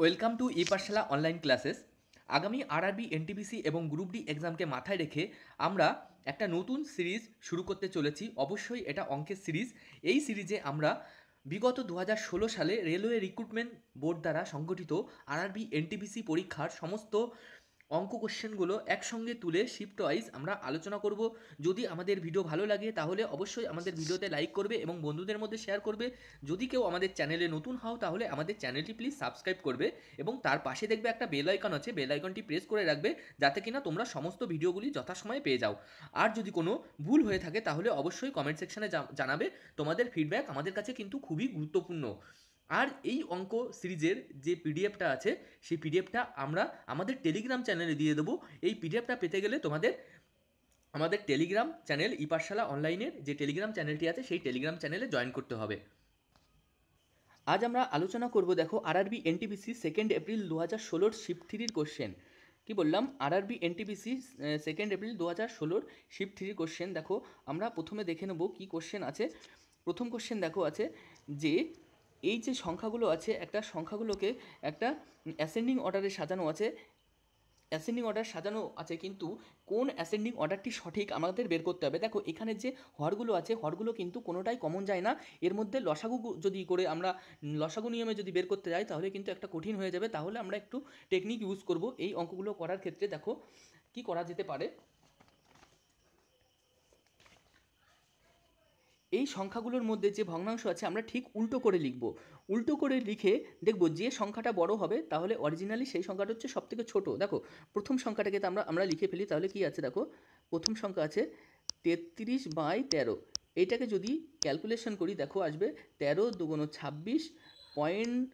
Welcome to e Pathshala online classes আগামী RRB NTPC এবং group D এক্সামকে মাথায় রেখে আমরা একটা নতুন সিরিজ শুরু করতে চলেছি অবশ্যই এটা অঙ্কের সিরিজ এই সিরিজে আমরা বিগত দু সালে রেলওয়ে রিক্রুটমেন্ট বোর্ড দ্বারা সংগঠিত আরআরবি এনটিপিসি পরীক্ষার সমস্ত অঙ্ক কোশ্চেনগুলো একসঙ্গে তুলে শিফট ওয়াইজ আমরা আলোচনা করব যদি আমাদের ভিডিও ভালো লাগে তাহলে অবশ্যই আমাদের ভিডিওতে লাইক করবে এবং বন্ধুদের মধ্যে শেয়ার করবে যদি কেউ আমাদের চ্যানেলে নতুন হও তাহলে আমাদের চ্যানেলটি প্লিজ সাবস্ক্রাইব করবে এবং তার পাশে দেখবে একটা বেল আইকন আছে বেল আইকনটি প্রেস করে রাখবে যাতে কিনা তোমরা সমস্ত ভিডিওগুলি যথাসময়ে পেয়ে যাও আর যদি কোনো ভুল হয়ে থাকে তাহলে অবশ্যই কমেন্ট সেকশনে জানাবে তোমাদের ফিডব্যাক আমাদের কাছে কিন্তু খুবই গুরুত্বপূর্ণ আর এই অঙ্ক সিরিজের যে পিডিএফটা আছে সেই পিডিএফটা আমরা আমাদের টেলিগ্রাম চ্যানেলে দিয়ে দেবো এই পিডিএফটা পেতে গেলে তোমাদের আমাদের টেলিগ্রাম চ্যানেল ইপারশালা অনলাইনের যে টেলিগ্রাম চ্যানেলটি আছে সেই টেলিগ্রাম চ্যানেলে জয়েন করতে হবে আজ আমরা আলোচনা করব দেখো R N NTPC second April দু হাজার ষোলোর শিফট থ্রির কোশ্চেন কী বললাম R N NTPC second April দু হাজার ষোলোর শিফট থ্রির কোশ্চেন দেখো আমরা প্রথমে দেখে নেব কি কোশ্চেন আছে প্রথম কোশ্চেন দেখো আছে যে এই যে সংখ্যাগুলো আছে একটা সংখ্যাগুলোকে একটা অ্যাসেন্ডিং অর্ডারে সাজানো আছে অ্যাসেন্ডিং অর্ডার সাজানো আছে কিন্তু কোন অ্যাসেন্ডিং অর্ডারটি সঠিক আমাদের বের করতে হবে দেখো এখানে যে হরগুলো আছে হরগুলো কিন্তু কোনোটাই কমন যায় না এর মধ্যে লসাগু যদি করে আমরা লসাগু নিয়মে যদি বের করতে যাই তাহলে কিন্তু একটা কঠিন হয়ে যাবে তাহলে আমরা একটু টেকনিক ইউজ করব এই অঙ্কগুলো করার ক্ষেত্রে দেখো কি করা যেতে পারে এই সংখ্যাগুলোর মধ্যে যে ভগ্নাংশ আছে আমরা ঠিক উল্টো করে লিখব উল্টো করে লিখে দেখব যে সংখ্যাটা বড় হবে তাহলে অরিজিনালি সেই সংখ্যাটা হচ্ছে সবথেকে ছোট দেখো প্রথম সংখ্যাটাকে আমরা আমরা লিখে ফেলি তাহলে কি আছে দেখো প্রথম সংখ্যা আছে তেত্রিশ বাই তেরো এটাকে যদি ক্যালকুলেশন করি দেখো আসবে তেরো দুগুণো ছাব্বিশ পয়েন্ট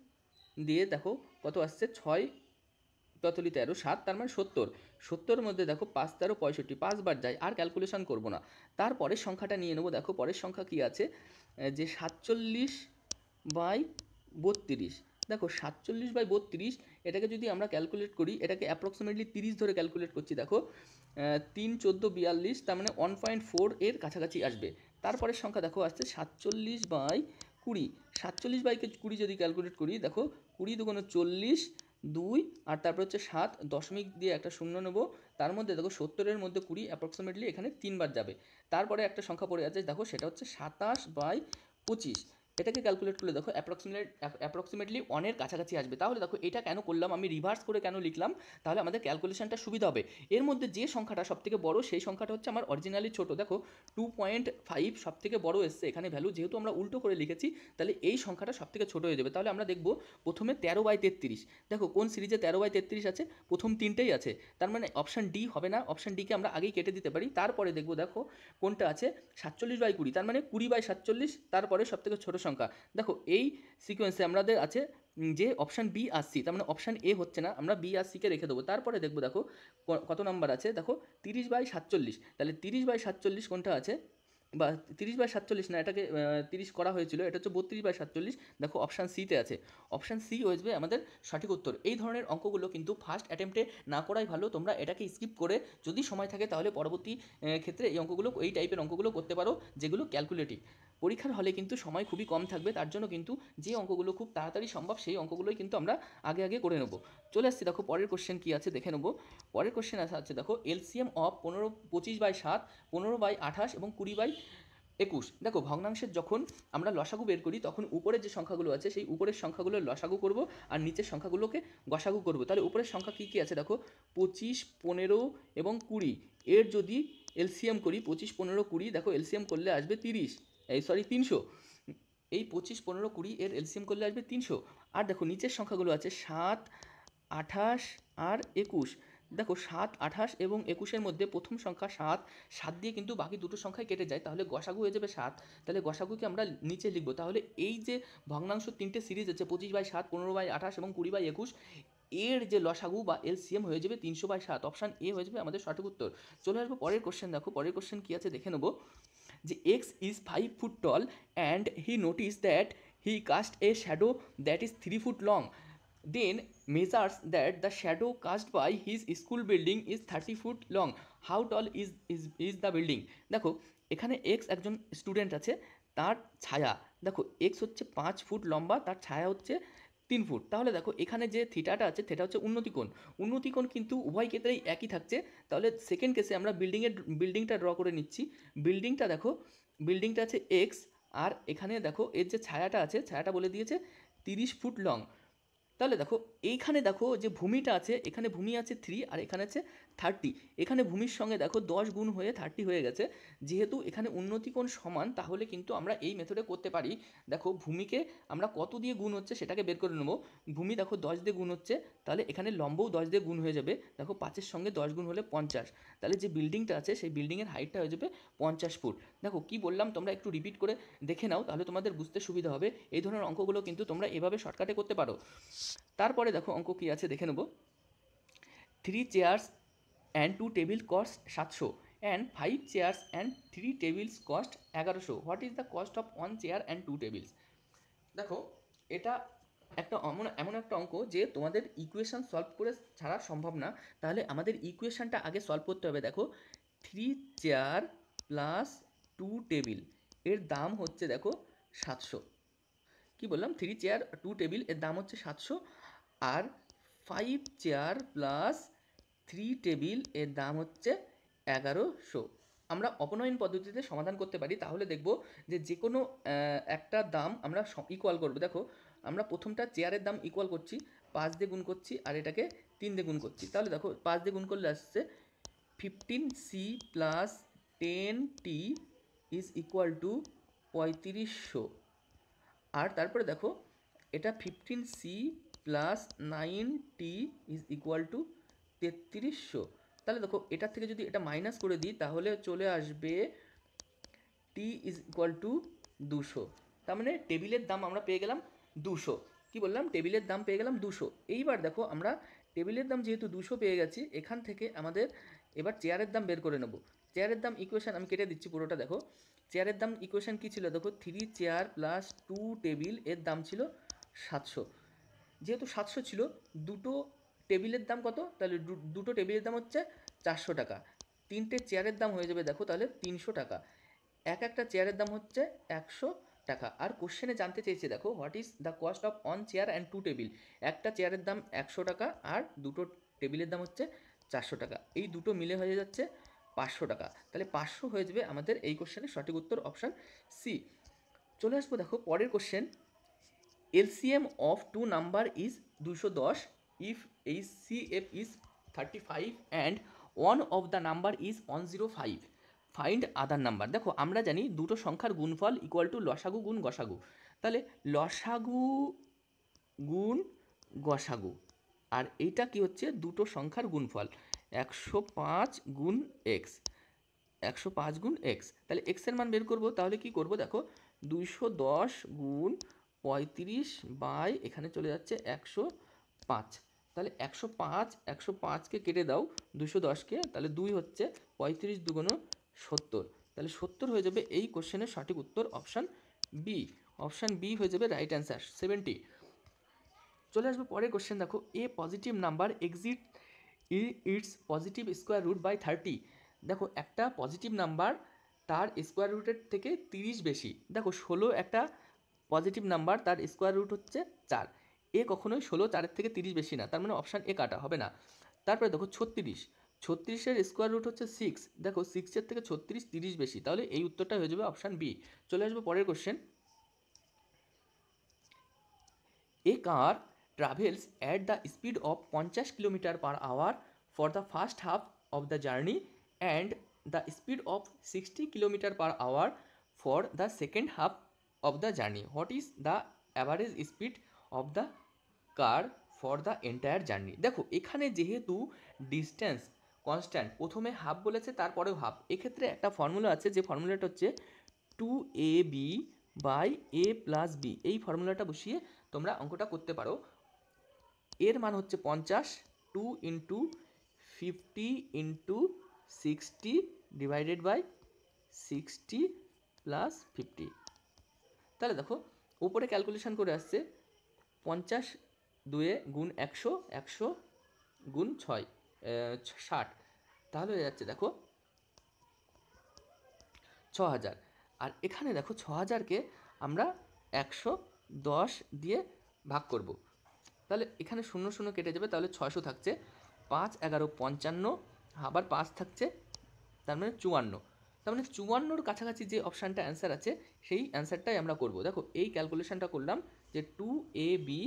দিয়ে দেখো কত আসছে ছয় ততলি তেরো সাত তার মানে সত্তর সত্তর মধ্যে দেখো পাঁচ তেরো পঁয়ষট্টি পাঁচবার যায় আর ক্যালকুলেশন করব না তারপরের সংখ্যাটা নিয়ে নেবো দেখো পরের সংখ্যা কি আছে যে সাতচল্লিশ বাই বত্রিশ দেখো সাতচল্লিশ বাই বত্রিশ এটাকে যদি আমরা ক্যালকুলেট করি এটাকে অ্যাপ্রক্সিমেটলি তিরিশ ধরে ক্যালকুলেট করছি দেখো তিন চোদ্দো বিয়াল্লিশ তার মানে ওয়ান পয়েন্ট ফোর এর কাছাকাছি আসবে তারপরের সংখ্যা দেখো আসছে সাতচল্লিশ বাই কুড়ি সাতচল্লিশ বাইকে কুড়ি যদি ক্যালকুলেট করি দেখো কুড়ি দুগুণো চল্লিশ দুই আর তারপর হচ্ছে সাত দশমিক দিয়ে একটা শূন্য নেবো তার মধ্যে দেখো সত্তরের মধ্যে কুড়ি অ্যাপ্রক্সিমেটলি এখানে তিনবার যাবে তারপরে একটা সংখ্যা পড়ে আছে দেখো সেটা হচ্ছে সাতাশ বাই পঁচিশ এটাকে ক্যালকুলেট করলে দেখো অ্যাপ্রক্সিমেট অ্যাপ্রক্সিমেটলি অনের কাছাকাছি আসবে তাহলে দেখো এটা কেন করলাম আমি রিভার্স করে কেন লিখলাম তাহলে আমাদের ক্যালকুলেশনটা সুবিধা হবে এর মধ্যে যে সংখ্যাটা সবথেকে বড় সেই সংখ্যাটা হচ্ছে আমার অরিজিনালি ছোট দেখো টু পয়েন্ট ফাইভ সবথেকে বড় এসছে এখানে ভ্যালু যেহেতু আমরা উল্টো করে লিখেছি তাহলে এই সংখ্যাটা সবথেকে ছোট হয়ে যাবে তাহলে আমরা দেখব প্রথমে তেরো বাই তেত্রিশ দেখো কোন সিরিজে তেরো বাই তেত্রিশ আছে প্রথম তিনটেই আছে তার মানে অপশান ডি হবে না অপশান ডিকে আমরা আগেই কেটে দিতে পারি তারপরে দেখবো দেখো কোনটা আছে সাতচল্লিশ বাই কুড়ি তার মানে কুড়ি বাই সাতচল্লিশ তারপরে সবথেকে ছোটো সংখ্যা দেখো এই সিকোয়েন্সে আমাদের আছে যে অপশান বি আর সি তার মানে অপশান এ হচ্ছে না আমরা বি আর সিকে রেখে দেবো তারপরে দেখবো দেখো কত নাম্বার আছে দেখো তিরিশ বাই সাতচল্লিশ তাহলে তিরিশ বাই সাতচল্লিশ কোনটা আছে বা তিরিশ বাই সাতচল্লিশ না এটাকে তিরিশ করা হয়েছিল এটা হচ্ছে বত্রিশ বাই সাতচল্লিশ দেখো অপশান সিতে আছে অপশান সি হয়ে যাবে আমাদের সঠিক উত্তর এই ধরনের অঙ্কগুলো কিন্তু ফার্স্ট অ্যাটেম্পটে না করাই ভালো তোমরা এটাকে স্কিপ করে যদি সময় থাকে তাহলে পরবর্তী ক্ষেত্রে এই অঙ্কগুলো এই টাইপের অঙ্কগুলো করতে পারো যেগুলো ক্যালকুলেটিভ পরীক্ষার হলে কিন্তু সময় খুবই কম থাকবে তার জন্য কিন্তু যে অঙ্কগুলো খুব তাড়াতাড়ি সম্ভব সেই অঙ্কগুলোই কিন্তু আমরা আগে আগে করে নেবো চলে আসছি দেখো পরের কোশ্চেন কী আছে দেখে নেবো পরের কোশ্চেন আছে দেখো এলসিএম অফ পনেরো পঁচিশ বাই সাত পনেরো বাই আঠাশ এবং কুড়ি বাই একুশ দেখো ভগ্নাংশের যখন আমরা লসাগু বের করি তখন উপরের যে সংখ্যাগুলো আছে সেই উপরের সংখ্যাগুলো লসাগু করব আর নিচের সংখ্যাগুলোকে গসাগু করব তাহলে উপরের সংখ্যা কী কী আছে দেখো পঁচিশ পনেরো এবং কুড়ি এর যদি এলসিএম করি পঁচিশ পনেরো কুড়ি দেখো এলসিএম করলে আসবে তিরিশ এই সরি তিনশো এই পঁচিশ পনেরো কুড়ি এর এলসিএম করলে আসবে তিনশো আর দেখো নিচের সংখ্যাগুলো আছে সাত আঠাশ আর একুশ দেখো সাত আঠাশ এবং একুশের মধ্যে প্রথম সংখ্যা সাত সাত দিয়ে কিন্তু বাকি দুটো সংখ্যায় কেটে যায় তাহলে গসাগু হয়ে যাবে সাত তাহলে গসাগুকে আমরা নিচে লিখবো তাহলে এই যে ভগ্নাংশ তিনটে সিরিজ আছে পঁচিশ বাই সাত পনেরো বাই আঠাশ এবং কুড়ি বাই একুশ এর যে লসাগু বা এলসিএম হয়ে যাবে তিনশো বাই সাত অপশান এ হয়ে যাবে আমাদের সঠিক উত্তর চলে আসবো পরের কোশ্চেন দেখো পরের কোশ্চেন কী আছে দেখে নেবো যে X is five foot tall and he notice that he cast a shadow that is three foot long then measures that the shadow cast by his school building is thirty foot long how tall is is is the building দেখো এখানে x একজন student আছে তার ছায়া দেখো x হচ্ছে পাঁচ foot লম্বা তার ছায়া হচ্ছে তিন ফুট তাহলে দেখো এখানে যে থিটাটা আছে থিটা হচ্ছে উন্নতিকোণ উন্নতিকোণ কিন্তু উভয় ক্ষেত্রেই একই থাকছে তাহলে সেকেন্ড কেসে আমরা বিল্ডিংয়ের বিল্ডিংটা ড্র করে নিচ্ছি বিল্ডিংটা দেখো বিল্ডিংটা আছে এক্স আর এখানে দেখো এর যে ছায়াটা আছে ছায়াটা বলে দিয়েছে তিরিশ ফুট লং তাহলে দেখো এইখানে দেখো যে ভূমিটা আছে এখানে ভূমি আছে থ্রি আর এখানে আছে থার্টি এখানে ভূমির সঙ্গে দেখো দশ গুণ হয়ে থার্টি হয়ে গেছে যেহেতু এখানে উন্নতি কোণ সমান তাহলে কিন্তু আমরা এই মেথডে করতে পারি দেখো ভূমিকে আমরা কত দিয়ে গুণ হচ্ছে সেটাকে বের করে নেবো ভূমি দেখো দশ দিয়ে গুণ হচ্ছে তাহলে এখানে লম্বও দশ দিয়ে গুণ হয়ে যাবে দেখো পাঁচের সঙ্গে দশ গুণ হলে পঞ্চাশ তাহলে যে বিল্ডিংটা আছে সেই বিল্ডিংয়ের হাইটটা হয়ে যাবে পঞ্চাশ ফুট দেখো কি বললাম তোমরা একটু রিপিট করে দেখে নাও তাহলে তোমাদের বুঝতে সুবিধা হবে এই ধরনের অঙ্কগুলো কিন্তু তোমরা এভাবে শর্টকাটে করতে পারো তারপরে দেখো অঙ্ক কী আছে দেখে নেবো three chairs and two table cost সাতশো and five chairs and three tables cost এগারোশো what is the cost of one chair and two tables দেখো এটা একটা এমন এমন একটা অঙ্ক যে তোমাদের ইকুয়েশান সলভ করে ছাড়া সম্ভব না তাহলে আমাদের ইকুয়েশানটা আগে সলভ করতে হবে দেখো three chair plus two table এর দাম হচ্ছে দেখো সাতশো কি বললাম থ্রি চেয়ার টু টেবিল এর দাম হচ্ছে সাতশো আর five chair plus three table এর দাম হচ্ছে এগারোশো আমরা অপনয়ন পদ্ধতিতে সমাধান করতে পারি তাহলে দেখব যে যে কোনো একটা দাম আমরা ইকোয়াল করবো দেখো আমরা প্রথমটা চেয়ারের দাম ইকোয়াল করছি পাঁচ দিয়ে গুণ করছি আর এটাকে তিন দিয়ে গুণ করছি তাহলে দেখো পাঁচ দিয়ে গুণ করলে আসছে fifteen C plus ten T is equal to পঁয়ত্রিশশো আর তারপরে দেখো এটা fifteen C plus nine T is equal to তেত্রিশশো তাহলে দেখো এটার থেকে যদি এটা মাইনাস করে দিই তাহলে চলে আসবে টি ইজ ইকুয়াল টু দুশো তার মানে টেবিলের দাম আমরা পেয়ে গেলাম দুশো কি বললাম টেবিলের দাম পেয়ে গেলাম দুশো এইবার দেখো আমরা টেবিলের দাম যেহেতু দুশো পেয়ে গেছি এখান থেকে আমাদের এবার চেয়ারের দাম বের করে নেব চেয়ারের দাম ইকুয়েশান আমি কেটে দিচ্ছি পুরোটা দেখো চেয়ারের দাম ইকুয়েশান কী ছিল দেখো three chair plus two table এর দাম ছিল সাতশো যেহেতু সাতশো ছিল দুটো টেবিলের দাম কত তাহলে দুটো টেবিলের দাম হচ্ছে চারশো টাকা তিনটে চেয়ারের দাম হয়ে যাবে দেখো তাহলে তিনশো টাকা এক একটা চেয়ারের দাম হচ্ছে একশো টাকা আর কোশ্চেনে জানতে চেয়েছে দেখো what is the cost of on chair and two table একটা চেয়ারের দাম একশো টাকা আর দুটো টেবিলের দাম হচ্ছে চারশো টাকা এই দুটো মিলে হয়ে যাচ্ছে পাঁচশো টাকা তাহলে পাঁচশো হয়ে যাবে আমাদের এই কোশ্চেনের সঠিক উত্তর অপশান সি চলে আসবো দেখো পরের question LCM of two number is দুশো দশ if HCF is 35 and one of the number is 105 find other number দেখো আমরা জানি দুটো সংখ্যার গুণফল ইকুয়াল টু লসাগু গুণ গসাগু তাহলে লসাগু গুণ গসাগু আর এইটা কি হচ্ছে দুটো সংখ্যার গুণফল একশো পাঁচ গুণ এক্স একশো পাঁচ গুণ এক্স তাহলে এক্সের মান বের করব তাহলে কি করব দেখো দুইশো দশ গুণ পঁয়ত্রিশ বাই এখানে চলে যাচ্ছে একশো পাঁচ তাহলে একশো পাঁচ একশো পাঁচকে কেটে দাও দুশো দশকে তাহলে দুই হচ্ছে পঁয়ত্রিশ দুগুণ সত্তর তাহলে সত্তর হয়ে যাবে এই কোশ্চেনের সঠিক উত্তর অপশান বি অপশান বি হয়ে যাবে রাইট অ্যান্সার সেভেন্টি চলে আসবে পরের কোশ্চেন দেখো a positive number exceeds its positive square root by thirty দেখো একটা পজিটিভ নাম্বার তার স্কোয়ার রুটের থেকে তিরিশ বেশি দেখো ষোলো একটা পজিটিভ নাম্বার তার স্কোয়ার রুট হচ্ছে চার এ কখনোই ষোলো চারের থেকে তিরিশ বেশি না তার মানে অপশান এ কাটা হবে না তারপরে দেখো ছত্রিশ ছত্রিশের স্কোয়ার রুট হচ্ছে সিক্স দেখো সিক্সের থেকে ছত্রিশ তিরিশ বেশি তাহলে এই উত্তরটা হয়ে যাবে অপশান বি চলে আসবে পরের question a car travels at the speed of পঞ্চাশ kilometre per hour for the first half of the journey and the speed of sixty kilometre per hour for the second half of the journey what is the average speed of the car for the entire journey দেখো এখানে যেহেতু distance constant প্রথমে half বলেছে তারপরেও half এক্ষেত্রে একটা formula আছে যে ফর্মুলাটা হচ্ছে two A B by A plus B এই ফর্মুলাটা বসিয়ে তোমরা অঙ্কটা করতে পারো এর মান হচ্ছে পঞ্চাশ two into fifty into sixty divided by sixty plus fifty তাহলে দেখো উপরে ক্যালকুলেশন করে আসছে পঞ্চাশ দুয়ে গুণ একশো একশো গুণ ছয় ষাট তাহলে হয়ে যাচ্ছে দেখো ছ হাজার আর এখানে দেখো ছ হাজারকে আমরা একশো দশ দিয়ে ভাগ করব তাহলে এখানে শূন্য শূন্য কেটে যাবে তাহলে ছয়শো থাকছে পাঁচ এগারো পঞ্চান্ন আবার পাঁচ থাকছে তার মানে চুয়ান্ন তার মানে চুয়ান্নর কাছাকাছি যে অপশানটা অ্যান্সার আছে সেই অ্যান্সারটাই আমরা করব দেখো এই ক্যালকুলেশানটা করলাম যে two A B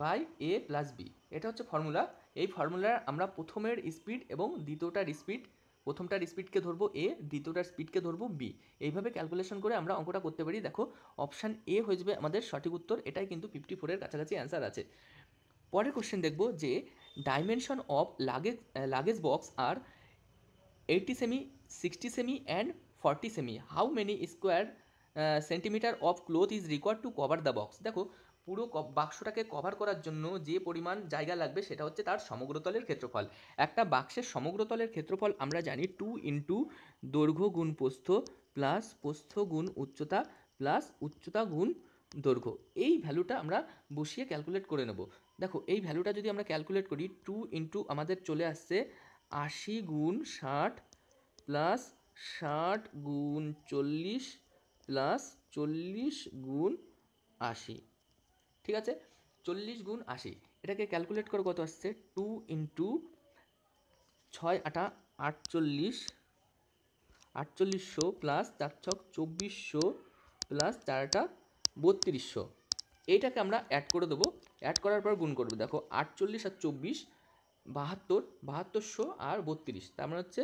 by A plus B এটা হচ্ছে ফর্মুলা এই ফর্মুলার আমরা প্রথমের স্পিড এবং দ্বিতীয়টার স্পিড প্রথমটার স্পিডকে ধরবো এ দ্বিতীয়টার স্পিডকে ধরবো বি এইভাবে ক্যালকুলেশন করে আমরা অঙ্কটা করতে পারি দেখো অপশান এ হয়ে যাবে আমাদের সঠিক উত্তর এটাই কিন্তু ফিফটি ফোরের কাছাকাছি অ্যান্সার আছে পরের কোশ্চেন দেখব যে dimension of luggage luggage box are eighty সেমি সিক্সটি সেমি অ্যান্ড ফর্টি সেমি how many square centimetre of cloth is required to cover the box দেখো পুরো বাক্সটাকে কভার করার জন্য যে পরিমাণ জায়গা লাগবে সেটা হচ্ছে তার সমগ্রতলের ক্ষেত্রফল একটা বাক্সের সমগ্রতলের ক্ষেত্রফল আমরা জানি টু ইন্টু দৈর্ঘ্য গুণ প্রস্থ প্লাস প্রস্থ গুণ উচ্চতা প্লাস উচ্চতা গুণ দৈর্ঘ্য এই ভ্যালুটা আমরা বসিয়ে ক্যালকুলেট করে নেব দেখো এই ভ্যালুটা যদি আমরা ক্যালকুলেট করি টু ইন্টু আমাদের চলে আসছে আশি গুণ ষাট প্লাস ষাট গুণ চল্লিশ প্লাস চল্লিশ গুণ আশি ঠিক আছে চল্লিশ গুণ আশি এটাকে ক্যালকুলেট করে কত আসছে টু ইন্টু ছয় আটা আটচল্লিশ আটচল্লিশশো প্লাস চার ছক চব্বিশশো প্লাস চারটা বত্রিশশো এইটাকে আমরা অ্যাড করে দেবো অ্যাড করার পর গুণ করবো দেখো আটচল্লিশ আর চব্বিশ বাহাত্তর বাহাত্তরশো আর বত্রিশ তার মানে হচ্ছে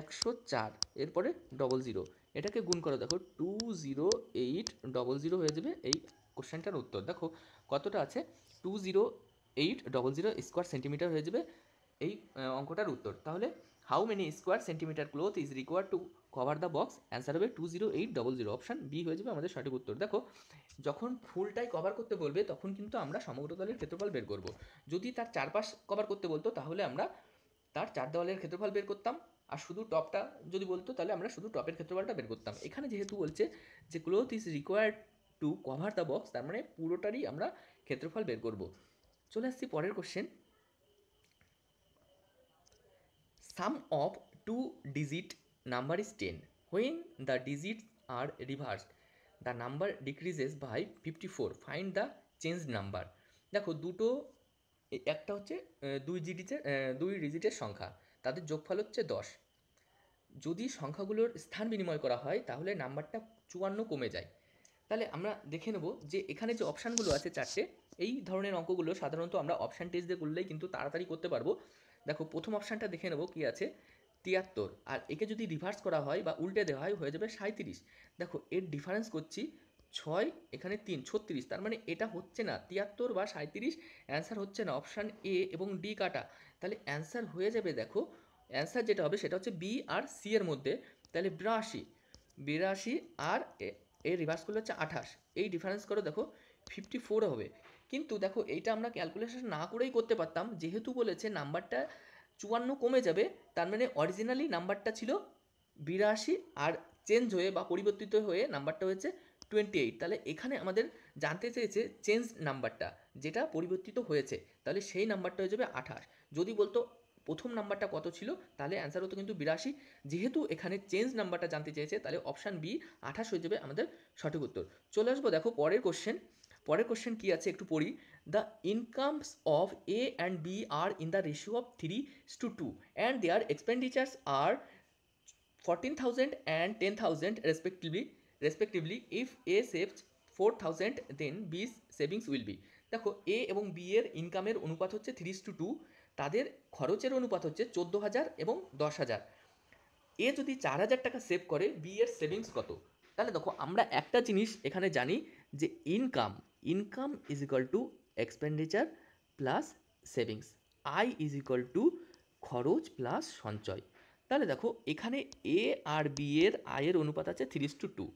একশো চার এরপরে ডবল জিরো এটাকে গুণ করো দেখো two zero eight double zero হয়ে যাবে এই কোশ্চেনটার উত্তর দেখো কতটা আছে two zero eight double zero square centimetre হয়ে যাবে এই অঙ্কটার উত্তর তাহলে how many square centimetre cloth is require to cover the box answer হবে two zero eight double zero option B হয়ে যাবে আমাদের সঠিক উত্তর দেখো যখন ফুলটাই কভার করতে বলবে তখন কিন্তু আমরা সমগ্র দলের ক্ষেত্রফল বের করব যদি তার চারপাশ কভার করতে বলতো তাহলে আমরা তার চার দেওয়ালের ক্ষেত্রফল বের করতাম আর শুধু টপটা যদি বলতো তাহলে আমরা শুধু টপের ক্ষেত্রফলটা বের করতাম এখানে যেহেতু বলছে যে cloth is required to cover the box তার মানে পুরোটারই আমরা ক্ষেত্রফল বের করব চলে আসছি পরের question sum of two digit number is ten when the digit are reversed the number decreases by fifty four find the change number দেখো দুটো একটা হচ্ছে দুই ডিজিটের দুই ডিজিটের সংখ্যা তাদের যোগফল হচ্ছে দশ যদি সংখ্যাগুলোর স্থান বিনিময় করা হয় তাহলে নাম্বারটা চুয়ান্ন কমে যায় তাহলে আমরা দেখে নেব যে এখানে যে অপশানগুলো আছে চারটে এই ধরনের অঙ্কগুলো সাধারণত আমরা অপশান টেস্ট দিয়ে করলেই কিন্তু তাড়াতাড়ি করতে পারবো দেখো প্রথম অপশানটা দেখে নেব কি আছে তিয়াত্তর আর একে যদি রিভার্স করা হয় বা উল্টে দেওয়া হয় হয়ে যাবে সাঁত্রিশ দেখো এর ডিফারেন্স করছি ছয় এখানে তিন ছত্রিশ তার মানে এটা হচ্ছে না তিয়াত্তর বা সাঁত্রিশ অ্যান্সার হচ্ছে না অপশান এ এবং ডি কাটা তাহলে অ্যান্সার হয়ে যাবে দেখো অ্যান্সার যেটা হবে সেটা হচ্ছে বি আর সি এর মধ্যে তাহলে বিরাশি বিরাশি আর এ রিভার্স করলে হচ্ছে আঠাশ এই ডিফারেন্স করো দেখো ফিফটি ফোর হবে কিন্তু দেখো এইটা আমরা ক্যালকুলেশন না করেই করতে পারতাম যেহেতু বলেছে নাম্বারটা চুয়ান্ন কমে যাবে তার মানে অরিজিনালি নাম্বারটা ছিল বিরাশি আর চেঞ্জ হয়ে বা পরিবর্তিত হয়ে নাম্বারটা হয়েছে টোয়েন্টি এইট তাহলে এখানে আমাদের জানতে চেয়েছে চেঞ্জ নাম্বারটা যেটা পরিবর্তিত হয়েছে তাহলে সেই নাম্বারটা হয়ে যাবে আঠাশ যদি বলতো প্রথম নাম্বারটা কত ছিল তাহলে অ্যান্সার হতো কিন্তু বিরাশি যেহেতু এখানে চেঞ্জ নাম্বারটা জানতে চেয়েছে তাহলে অপশান বি আঠাশ হয়ে যাবে আমাদের সঠিক উত্তর চলে আসবো দেখো পরের কোশ্চেন পরের কোশ্চেন কী আছে একটু পড়ি the incomes of A and B are in the ratio of three to two and their expenditures are fourteen thousand and ten thousand respectively respectively if A saves four thousand then B's savings will be দেখো এ এবং B এর ইনকামের অনুপাত হচ্ছে থ্রিস two two তাদের খরচের অনুপাত হচ্ছে চোদ্দো হাজার এবং দশ হাজার এ যদি চার হাজার টাকা সেভ করে বি এর সেভিংস কত তাহলে দেখো আমরা একটা জিনিস এখানে জানি যে income income is equal to expenditure plus savings I is equal to খরচ প্লাস সঞ্চয় তাহলে দেখো এখানে এ আর বি এর আয়ের অনুপাত আছে থ্রিস টু টু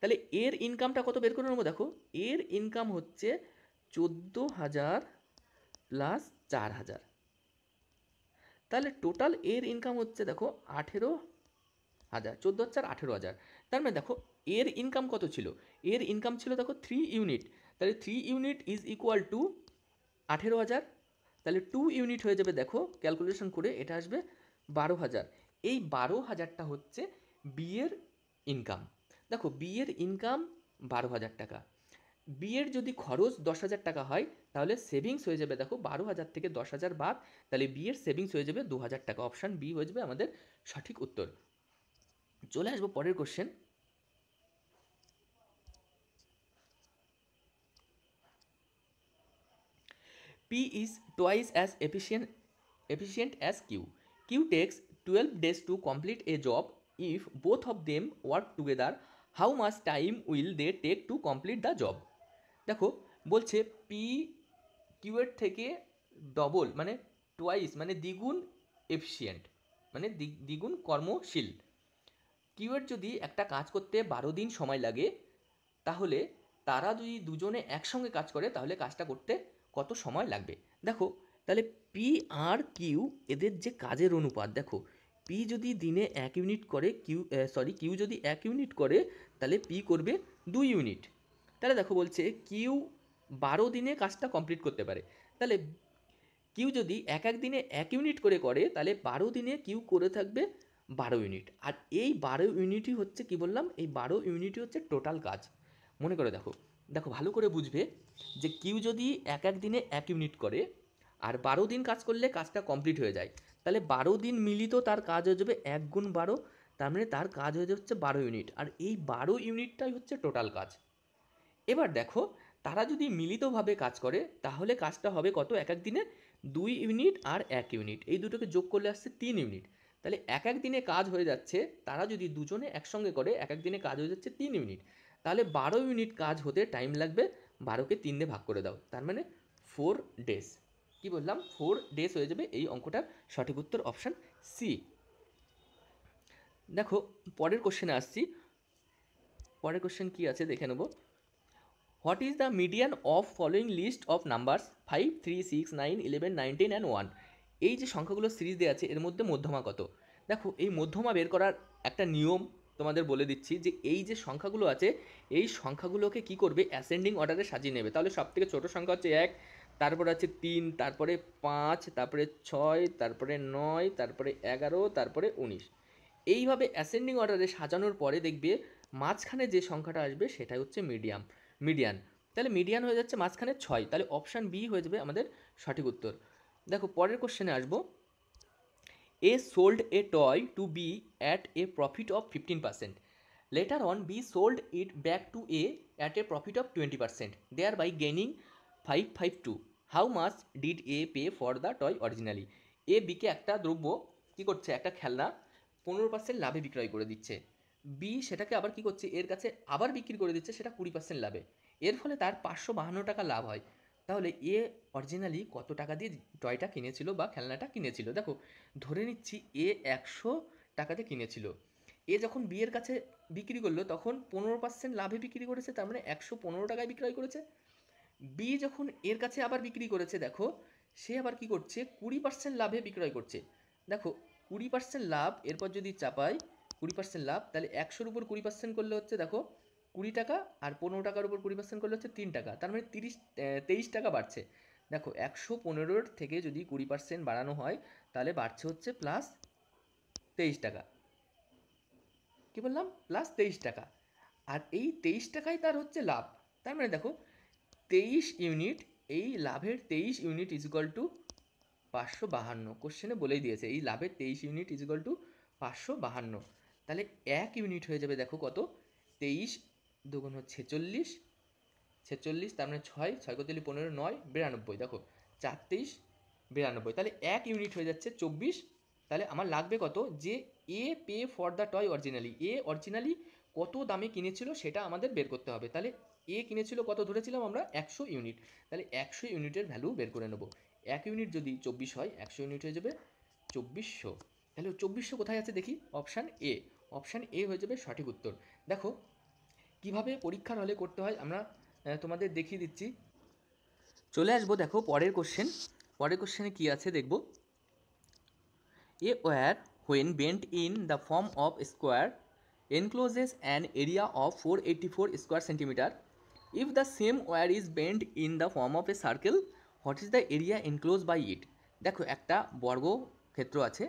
তাহলে এর ইনকামটা কত বের করে নেবো দেখো এর ইনকাম হচ্ছে চোদ্দো হাজার প্লাস চার হাজার তাহলে টোটাল এর ইনকাম হচ্ছে দেখো আঠেরো হাজার চোদ্দো হাজার আঠেরো হাজার তার মানে দেখো এর ইনকাম কত ছিল এর ইনকাম ছিল দেখো থ্রি ইউনিট তাহলে three unit is equal to আঠেরো হাজার তাহলে টু ইউনিট হয়ে যাবে দেখো ক্যালকুলেশন করে এটা আসবে বারো হাজার এই বারো হাজারটা হচ্ছে বিয়ের ইনকাম দেখো বিয়ের ইনকাম বারো হাজার টাকা বিয়ের যদি খরচ দশ হাজার টাকা হয় তাহলে সেভিংস হয়ে যাবে দেখো বারো হাজার থেকে দশ হাজার বাদ তাহলে বিয়ের সেভিংস হয়ে যাবে দু হাজার টাকা অপশান বি হয়ে যাবে আমাদের সঠিক উত্তর চলে আসবো পরের question P is twice as efficient efficient as Q Q takes twelve days to complete a job if both of them work together how much time will they take to complete the job দেখো বলছে P কিউয়ের থেকে double মানে twice মানে দ্বিগুণ efficient মানে দ্বিগুণ কর্মশীল কিউয়ের যদি একটা কাজ করতে বারো দিন সময় লাগে তাহলে তারা যদি দুজনে একসঙ্গে কাজ করে তাহলে কাজটা করতে কত সময় লাগবে দেখো তাহলে পি আর কিউ এদের যে কাজের অনুপাত দেখো পি যদি দিনে এক ইউনিট করে কিউ সরি কিউ যদি এক ইউনিট করে তাহলে পি করবে দুই ইউনিট তাহলে দেখো বলছে কিউ বারো দিনে কাজটা কমপ্লিট করতে পারে তাহলে কিউ যদি এক এক দিনে এক ইউনিট করে করে তাহলে বারো দিনে কিউ করে থাকবে বারো ইউনিট আর এই বারো ইউনিটই হচ্ছে কি বললাম এই বারো ইউনিটই হচ্ছে টোটাল কাজ মনে করে দেখো দেখো ভালো করে বুঝবে যে কিউ যদি এক এক দিনে এক ইউনিট করে আর বারো দিন কাজ করলে কাজটা কমপ্লিট হয়ে যায় তাহলে বারো দিন মিলিত তার কাজ হয়ে যাবে এক গুণ বারো তার মানে তার কাজ হয়ে যাচ্ছে বারো ইউনিট আর এই বারো ইউনিটটাই হচ্ছে টোটাল কাজ এবার দেখো তারা যদি মিলিতভাবে কাজ করে তাহলে কাজটা হবে কত এক এক দিনে দুই ইউনিট আর এক ইউনিট এই দুটোকে যোগ করলে আসছে তিন ইউনিট তাহলে এক এক দিনে কাজ হয়ে যাচ্ছে তারা যদি দুজনে একসঙ্গে করে এক এক দিনে কাজ হয়ে যাচ্ছে তিন ইউনিট তাহলে বারো ইউনিট কাজ হতে টাইম লাগবে বারোকে তিন দিয়ে ভাগ করে দাও তার মানে ফোর ডেজ কি বললাম ফোর ডেজ হয়ে যাবে এই অঙ্কটার সঠিক উত্তর অপশান সি দেখো পরের কোশ্চেনে আসছি পরের কোশ্চেন কী আছে দেখে নেব what is the median of following list of numbers five three six nine eleven nineteen and one এই যে সংখ্যাগুলো সিরিজ দেওয়া আছে এর মধ্যে মধ্যমা কত দেখো এই মধ্যমা বের করার একটা নিয়ম তোমাদের বলে দিচ্ছি যে এই যে সংখ্যাগুলো আছে এই সংখ্যাগুলোকে কি করবে অ্যাসেন্ডিং অর্ডারে সাজিয়ে নেবে তাহলে সবথেকে ছোটো সংখ্যা হচ্ছে এক তারপরে আছে তিন তারপরে পাঁচ তারপরে ছয় তারপরে নয় তারপরে এগারো তারপরে উনিশ এইভাবে অ্যাসেন্ডিং অর্ডারে সাজানোর পরে দেখবে মাঝখানে যে সংখ্যাটা আসবে সেটাই হচ্ছে মিডিয়াম মিডিয়ান তাহলে মিডিয়ান হয়ে যাচ্ছে মাঝখানে ছয় তাহলে অপশান বি হয়ে যাবে আমাদের সঠিক উত্তর দেখো পরের কোশ্চেনে আসবো A sold a toy to B at a profit of fifteen percent later on B sold it back to A at a profit of twenty percent thereby gaining five five two how much did A pay for the toy originally A বিকে একটা দ্রব্য কী করছে একটা খেলনা পনেরো percent লাভে বিক্রয় করে দিচ্ছে বি সেটাকে আবার কি করছে এর কাছে আবার বিক্রি করে দিচ্ছে সেটা কুড়ি পার্সেন্ট লাভে এর ফলে তার পাঁচশো বাহান্ন টাকা লাভ হয় তাহলে এ অরিজিনালি কত টাকা দিয়ে টয়টা কিনেছিল বা খেলনাটা কিনেছিল দেখো ধরে নিচ্ছি এ একশো টাকাতে কিনেছিল এ যখন বিয়ের কাছে বিক্রি করলো তখন পনেরো পার্সেন্ট লাভে বিক্রি করেছে তার মানে একশো পনেরো টাকায় বিক্রয় করেছে বি যখন এর কাছে আবার বিক্রি করেছে দেখো সে আবার কি করছে কুড়ি পার্সেন্ট লাভে বিক্রয় করছে দেখো কুড়ি পার্সেন্ট লাভ এরপর যদি চাপাই কুড়ি পার্সেন্ট লাভ তাহলে একশোর উপর কুড়ি পার্সেন্ট করলে হচ্ছে দেখো কুড়ি টাকা আর পনেরো টাকার উপর কুড়ি পার্সেন্ট করলে হচ্ছে তিন টাকা তার মানে তিরিশ তেইশ টাকা বাড়ছে দেখো একশো পনেরোর থেকে যদি কুড়ি পার্সেন্ট বাড়ানো হয় তাহলে বাড়ছে হচ্ছে প্লাস তেইশ টাকা কী বললাম প্লাস তেইশ টাকা আর এই তেইশ টাকাই তার হচ্ছে লাভ তার মানে দেখো তেইশ ইউনিট এই লাভের তেইশ ইউনিট ইজ ইকুয়াল টু পাঁচশো বাহান্ন কোশ্চেনে বলেই দিয়েছে এই লাভের তেইশ ইউনিট ইজিকল টু পাঁচশো বাহান্ন তাহলে এক ইউনিট হয়ে যাবে দেখো কত তেইশ দুগুণ হচ্ছে ছেচল্লিশ ছেচল্লিশ তার মানে ছয় ছয় কতলি পনেরো নয় বিরানব্বই দেখো চার তেইশ বিরানব্বই তাহলে এক ইউনিট হয়ে যাচ্ছে চব্বিশ তাহলে আমার লাগবে কত যে A pay for the toy originally A originally কত দামে কিনেছিল সেটা আমাদের বের করতে হবে তাহলে এ কিনেছিল কত ধরেছিলাম আমরা একশো ইউনিট তাহলে একশো ইউনিটের ভ্যালু বের করে নেবো এক ইউনিট যদি চব্বিশ হয় একশো ইউনিট হয়ে যাবে চব্বিশশো তাহলে চব্বিশশো কোথায় আছে দেখি অপশান এ অপশান এ হয়ে যাবে সঠিক উত্তর দেখো কিভাবে পরীক্ষার হলে করতে হয় আমরা তোমাদের দেখিয়ে দিচ্ছি চলে আসবো দেখো পরের কোশ্চেন পরের কোশ্চেনে কী আছে দেখব a wire when bent in the form of square encloses an area of four eighty four square centimetre if the same wire is bent in the form of a circle what is the area enclose by it দেখো একটা বর্গক্ষেত্র আছে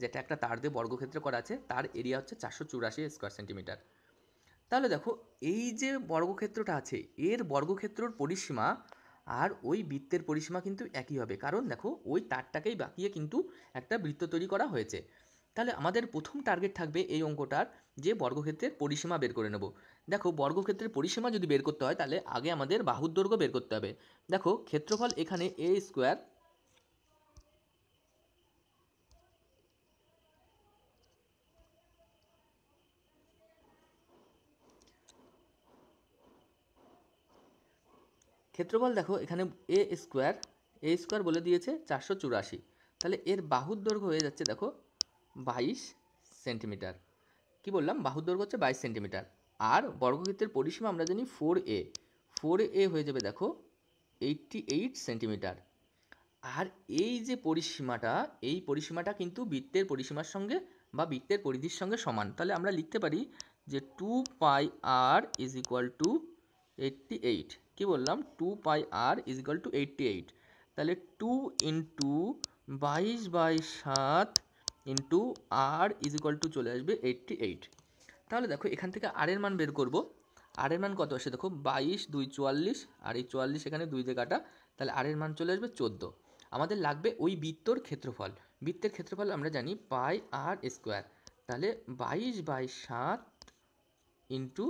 যেটা একটা তার দিয়ে বর্গক্ষেত্র করা আছে তার এরিয়া হচ্ছে চারশো চুরাশি স্কোয়ার সেন্টিমিটার তাহলে দেখো এই যে বর্গক্ষেত্রটা আছে এর বর্গক্ষেত্রর পরিসীমা আর ওই বৃত্তের পরিসীমা কিন্তু একই হবে কারণ দেখো ওই তারটাকেই বাঁকিয়ে কিন্তু একটা বৃত্ত তৈরি করা হয়েছে তাহলে আমাদের প্রথম টার্গেট থাকবে এই অঙ্কটার যে বর্গক্ষেত্রের পরিসীমা বের করে নেব দেখো বর্গক্ষেত্রের পরিসীমা যদি বের করতে হয় তাহলে আগে আমাদের বাহুর দৈর্ঘ্য বের করতে হবে দেখো ক্ষেত্রফল এখানে এ স্কোয়ার ক্ষেত্রফল দেখো এখানে এ স্কোয়ার এ স্কোয়ার বলে দিয়েছে চারশো চুরাশি তাহলে এর বাহুর দৈর্ঘ্য হয়ে যাচ্ছে দেখো বাইশ সেন্টিমিটার কি বললাম বাহুর দৈর্ঘ্য হচ্ছে বাইশ সেন্টিমিটার আর বর্গক্ষেত্রের পরিসীমা আমরা জানি ফোর এ ফোর এ হয়ে যাবে দেখো এইটটি এইট সেন্টিমিটার আর এই যে পরিসীমাটা এই পরিসীমাটা কিন্তু বৃত্তের পরিসীমার সঙ্গে বা বৃত্তের পরিধির সঙ্গে সমান তাহলে আমরা লিখতে পারি যে two pi r is equal to eighty eight কী বললাম two pi r is equal to eighty eight তাহলে টু ইন্টু বাইশ বাই সাত into r is equal to চলে আসবে এইটটি এইট তাহলে দেখো এখান থেকে আর এর মান বের করবো আর এর মান কত আসে দেখো বাইশ দুই চুয়াল্লিশ আর এই চুয়াল্লিশ এখানে দুই দিয়ে কাটা তাহলে আর এর মান চলে আসবে চোদ্দো আমাদের লাগবে ওই বৃত্তর ক্ষেত্রফল বৃত্তের ক্ষেত্রফল আমরা জানি পাই আর স্কোয়ার তাহলে বাইশ বাই সাত ইন্টু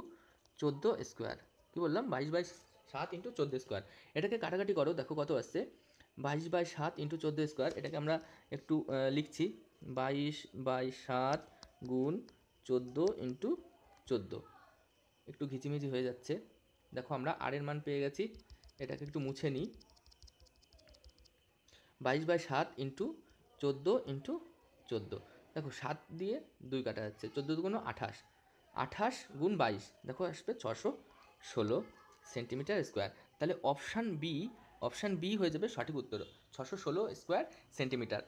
চোদ্দো স্কোয়ার কী বললাম বাইশ বাই সাত ইন্টু চোদ্দো স্কোয়ার এটাকে কাটাকাটি করো দেখো কত আসছে বাইশ বাই সাত ইন্টু চোদ্দো স্কোয়ার এটাকে আমরা একটু লিখছি বাইশ বাই সাত গুণ চোদ্দো ইন্টু চোদ্দো একটু ঘিচিমিচি হয়ে যাচ্ছে দেখো আমরা আর এর মান পেয়ে গেছি এটাকে একটু মুছে নিই বাইশ বাই সাত ইন্টু চোদ্দো ইন্টু চোদ্দো দেখো সাত দিয়ে দুই কাটা যাচ্ছে চোদ্দো দুগুণ আঠাশ আঠাশ গুণ বাইশ দেখো আসবে ছশো ষোলো সেন্টিমিটার স্কোয়ার তাহলে অপশান বি অপশান বি হয়ে যাবে সঠিক উত্তর ছশো ষোলো স্কোয়ার সেন্টিমিটার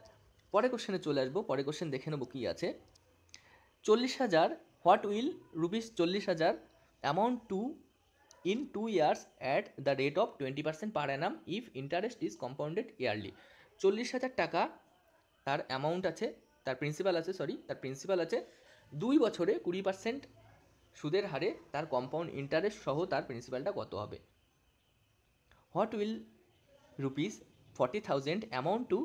পরে কোশ্চেনে চলে আসবো পরে কোশ্চেন দেখে নেবো কী আছে চল্লিশ হাজার হোয়াট উইল রুপিস চল্লিশ হাজার amount to in two years at the rate of twenty percent per annum if interest is compounded yearly চল্লিশ হাজার টাকা তার অ্যামাউন্ট আছে তার প্রিন্সিপাল আছে সরি তার প্রিন্সিপাল আছে দুই বছরে কুড়ি পার্সেন্ট সুদের হারে তার কম্পাউন্ড ইন্টারেস্ট সহ তার প্রিন্সিপালটা কত হবে what will rupees forty thousand amount to